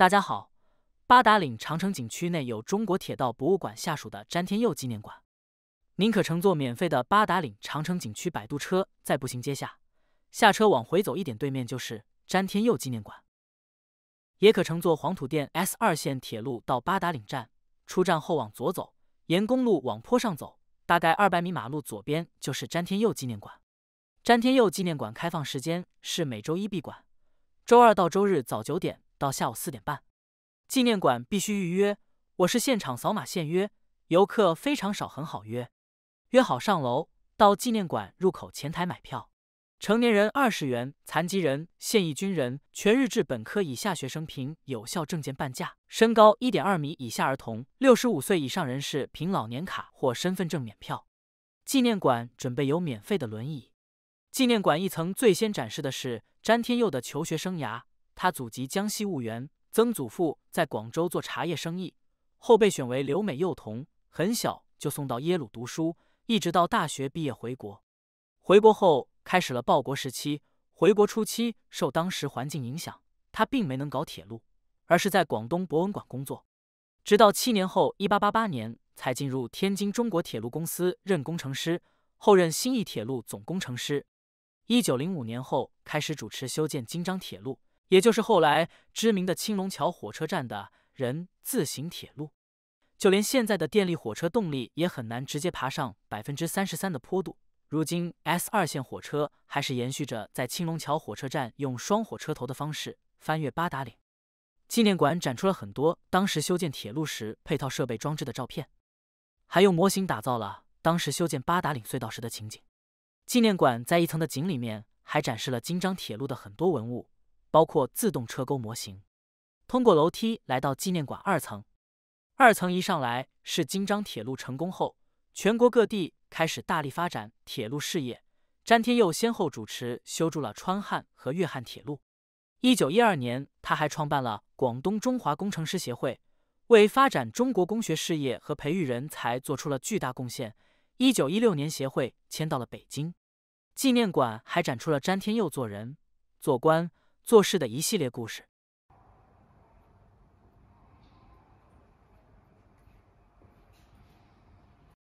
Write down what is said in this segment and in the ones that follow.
大家好，八达岭长城景区内有中国铁道博物馆下属的詹天佑纪念馆。您可乘坐免费的八达岭长城景区摆渡车，在步行街下下车往回走一点，对面就是詹天佑纪念馆。也可乘坐黄土店 S 二线铁路到八达岭站，出站后往左走，沿公路往坡上走，大概二百米马路左边就是詹天佑纪念馆。詹天佑纪念馆开放时间是每周一闭馆，周二到周日早九点。到下午四点半，纪念馆必须预约。我是现场扫码现约，游客非常少，很好约。约好上楼到纪念馆入口前台买票，成年人二十元，残疾人、现役军人、全日制本科以下学生凭有效证件半价，身高一点二米以下儿童、六十五岁以上人士凭老年卡或身份证免票。纪念馆准备有免费的轮椅。纪念馆一层最先展示的是詹天佑的求学生涯。他祖籍江西婺源，曾祖父在广州做茶叶生意，后被选为留美幼童，很小就送到耶鲁读书，一直到大学毕业回国。回国后开始了报国时期。回国初期受当时环境影响，他并没能搞铁路，而是在广东博文馆工作，直到七年后，一八八八年才进入天津中国铁路公司任工程师，后任新义铁路总工程师。一九零五年后开始主持修建京张铁路。也就是后来知名的青龙桥火车站的人字形铁路，就连现在的电力火车动力也很难直接爬上百分之三十三的坡度。如今 S 二线火车还是延续着在青龙桥火车站用双火车头的方式翻越八达岭。纪念馆展出了很多当时修建铁路时配套设备装置的照片，还用模型打造了当时修建八达岭隧道时的情景。纪念馆在一层的井里面还展示了京张铁路的很多文物。包括自动车钩模型。通过楼梯来到纪念馆二层，二层一上来是京张铁路成功后，全国各地开始大力发展铁路事业。詹天佑先后主持修筑了川汉和粤汉铁路。一九一二年，他还创办了广东中华工程师协会，为发展中国工学事业和培育人才做出了巨大贡献。一九一六年，协会迁到了北京。纪念馆还展出了詹天佑做人、做官。做事的一系列故事。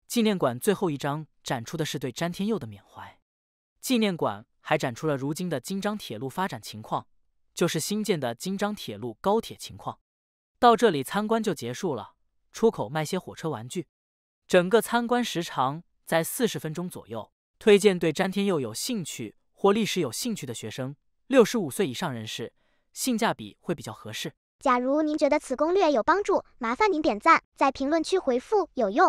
纪念馆最后一章展出的是对詹天佑的缅怀。纪念馆还展出了如今的京张铁路发展情况，就是新建的京张铁路高铁情况。到这里参观就结束了。出口卖些火车玩具。整个参观时长在四十分钟左右，推荐对詹天佑有兴趣或历史有兴趣的学生。六十五岁以上人士，性价比会比较合适。假如您觉得此攻略有帮助，麻烦您点赞，在评论区回复“有用”。